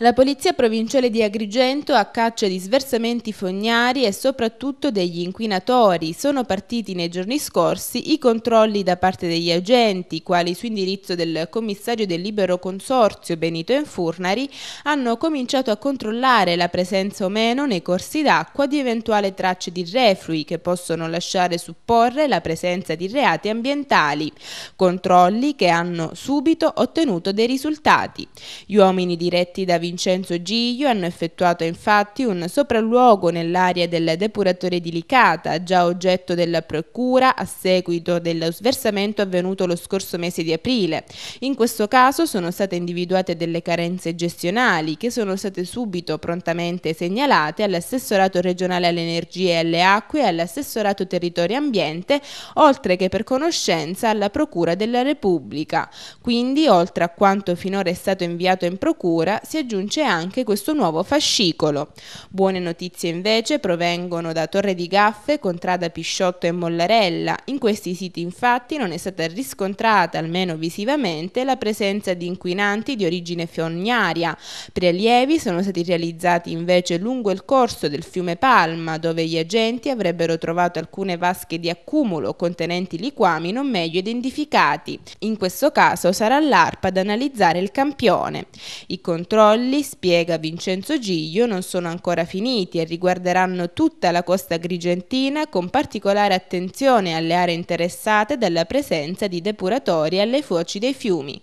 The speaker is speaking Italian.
La Polizia Provinciale di Agrigento a caccia di sversamenti fognari e soprattutto degli inquinatori. Sono partiti nei giorni scorsi i controlli da parte degli agenti, quali su indirizzo del commissario del libero consorzio Benito Enfurnari hanno cominciato a controllare la presenza o meno nei corsi d'acqua di eventuali tracce di reflui che possono lasciare supporre la presenza di reati ambientali. Controlli che hanno subito ottenuto dei risultati. Gli uomini diretti da Vincenzo Giglio hanno effettuato infatti un sopralluogo nell'area del depuratore di Licata, già oggetto della procura a seguito dello sversamento avvenuto lo scorso mese di aprile. In questo caso sono state individuate delle carenze gestionali che sono state subito prontamente segnalate all'assessorato regionale alle energie e alle acque e all'assessorato territorio e ambiente, oltre che per conoscenza alla procura della Repubblica. Quindi, oltre a quanto finora è stato inviato in procura, si aggiunge aggiunge anche questo nuovo fascicolo. Buone notizie invece provengono da Torre di Gaffe, Contrada Pisciotto e Mollarella. In questi siti infatti non è stata riscontrata, almeno visivamente, la presenza di inquinanti di origine fognaria. Prelievi sono stati realizzati invece lungo il corso del fiume Palma, dove gli agenti avrebbero trovato alcune vasche di accumulo contenenti liquami non meglio identificati. In questo caso sarà l'ARPA ad analizzare il campione. I controlli controlli, spiega Vincenzo Giglio, non sono ancora finiti e riguarderanno tutta la costa grigentina con particolare attenzione alle aree interessate dalla presenza di depuratori alle foci dei fiumi.